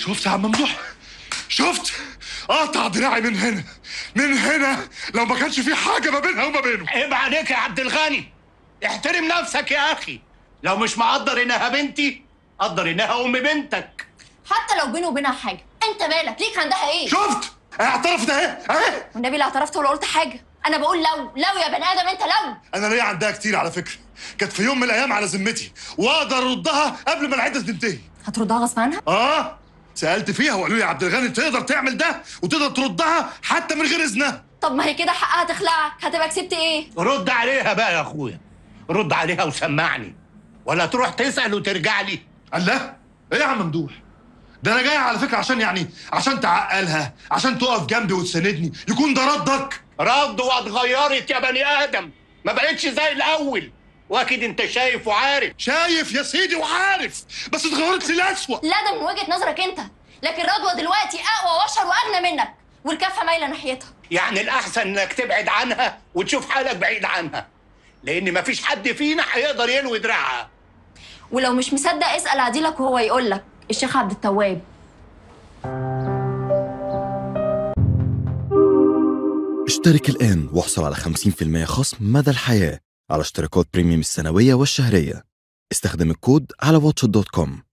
شفت يا عم ممدوح شفت قطع دراعي من هنا من هنا لو ما كانش في حاجه ما بينها وما بينه عيب عليك يا عبد الغني احترم نفسك يا اخي لو مش مقدر انها بنتي قدر انها ام بنتك حتى لو بينه وبينها حاجه انت مالك ليك عندها ايه شفت اعترفت اهي اهي والنبي لا اعترفت ولا قلت حاجه انا بقول لو لو يا بني ادم انت لو انا ليا عندها كتير على فكره كانت في يوم من الايام على ذمتي واقدر اردها قبل ما العده تنتهي هتردها غصب عنها اه سالت فيها وقالوا لي عبد الغني تقدر تعمل ده وتقدر تردها حتى من غير اذنها طب ما هي كده حقها تخلعك هتبقى كسبت ايه رد عليها بقى يا اخويا رد عليها وسمعني ولا تروح تسال وترجع لي الله ايه يا عم ممدوح ده انا جاي على فكره عشان يعني عشان تعقلها عشان تقف جنبي وتساندني يكون ده ردك رد واتغيرت يا بني ادم ما بقتش زي الاول واكيد انت شايف وعارف شايف يا سيدي وعارف بس اتغيرت للاسوء لا ده من وجهه نظرك انت لكن رضوى دلوقتي اقوى واشهر واغنى منك والكفه مايله ناحيتها يعني الاحسن انك تبعد عنها وتشوف حالك بعيد عنها لان مفيش حد فينا هيقدر يلوي دراعها ولو مش مصدق اسال عديلك وهو يقول لك الشيخ عبد التواب اشترك الآن واحصل على 50% خصم مدى الحياة على اشتراكات بريميوم السنوية والشهرية استخدم الكود على واتش دوت كوم